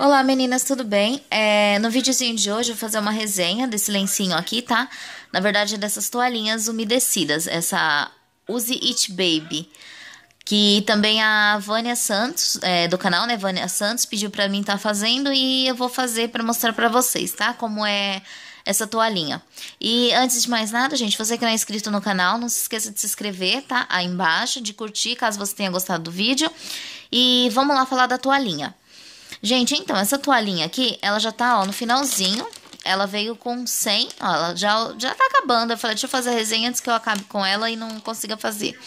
Olá meninas, tudo bem? É, no videozinho de hoje eu vou fazer uma resenha desse lencinho aqui, tá? Na verdade é dessas toalhinhas umedecidas, essa Use It Baby. Que também a Vânia Santos, é, do canal, né, Vânia Santos, pediu pra mim estar tá fazendo e eu vou fazer pra mostrar pra vocês, tá? Como é essa toalhinha. E antes de mais nada, gente, você que não é inscrito no canal, não se esqueça de se inscrever, tá? Aí embaixo, de curtir, caso você tenha gostado do vídeo. E vamos lá falar da toalhinha. Gente, então, essa toalhinha aqui, ela já tá, ó, no finalzinho. Ela veio com 100, ó, ela já, já tá acabando. Eu falei, deixa eu fazer a resenha antes que eu acabe com ela e não consiga fazer.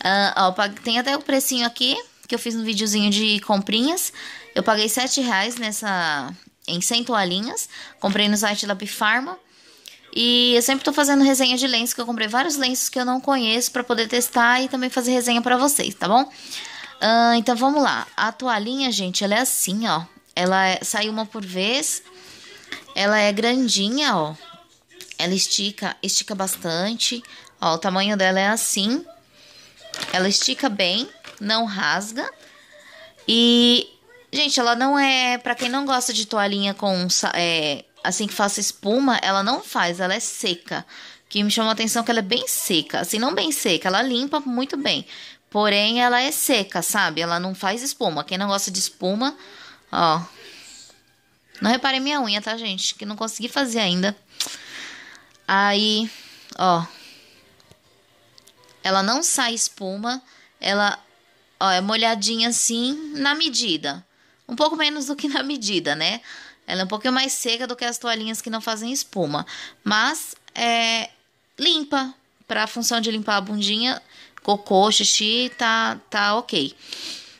Uh, ó, tem até o precinho aqui, que eu fiz um videozinho de comprinhas. Eu paguei 7 reais nessa, em 100 toalhinhas. Comprei no site da Bifarma. E eu sempre tô fazendo resenha de lenços, que eu comprei vários lenços que eu não conheço para poder testar e também fazer resenha para vocês, tá bom? Ah, então vamos lá. A toalhinha, gente, ela é assim, ó. Ela é, sai uma por vez. Ela é grandinha, ó. Ela estica, estica bastante. Ó, o tamanho dela é assim. Ela estica bem, não rasga. E, gente, ela não é. Pra quem não gosta de toalhinha com. É, assim que faça espuma, ela não faz, ela é seca. Que me chamou a atenção que ela é bem seca. Assim, não bem seca, ela limpa muito bem. Porém, ela é seca, sabe? Ela não faz espuma. Quem não gosta de espuma, ó. Não reparei minha unha, tá, gente? Que não consegui fazer ainda. Aí, ó. Ela não sai espuma. Ela, ó, é molhadinha assim, na medida. Um pouco menos do que na medida, né? Ela é um pouquinho mais seca do que as toalhinhas que não fazem espuma. Mas, é. Limpa. Pra função de limpar a bundinha, cocô, xixi, tá, tá ok.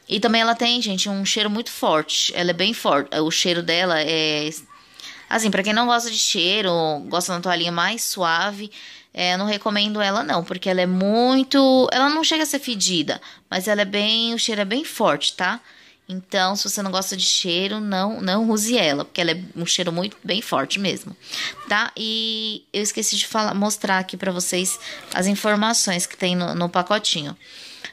E também ela tem, gente, um cheiro muito forte. Ela é bem forte. O cheiro dela é. Assim, para quem não gosta de cheiro, gosta de uma toalhinha mais suave, é, não recomendo ela não, porque ela é muito. Ela não chega a ser fedida, mas ela é bem. O cheiro é bem forte, tá? Então, se você não gosta de cheiro, não não use ela, porque ela é um cheiro muito bem forte mesmo, tá? E eu esqueci de falar, mostrar aqui para vocês as informações que tem no, no pacotinho.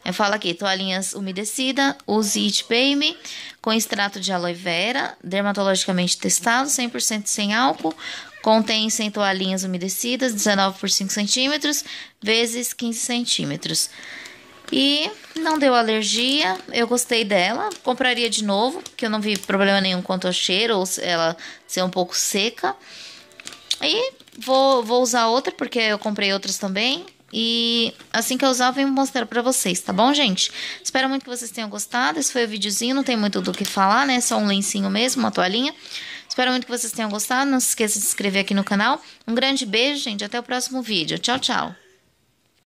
Eu falo aqui, toalhinhas umedecida, use It Baby, com extrato de aloe vera, dermatologicamente testado, 100% sem álcool, contém 100 toalhinhas umedecidas, 19 por 5 centímetros, vezes 15 centímetros. E não deu alergia, eu gostei dela, compraria de novo, porque eu não vi problema nenhum quanto ao cheiro, ou ela ser um pouco seca. E vou, vou usar outra, porque eu comprei outras também. E assim que eu usar, eu venho mostrar pra vocês, tá bom, gente? Espero muito que vocês tenham gostado. Esse foi o videozinho, não tem muito do que falar, né? Só um lencinho mesmo, uma toalhinha. Espero muito que vocês tenham gostado. Não se esqueça de se inscrever aqui no canal. Um grande beijo, gente. Até o próximo vídeo. Tchau, tchau.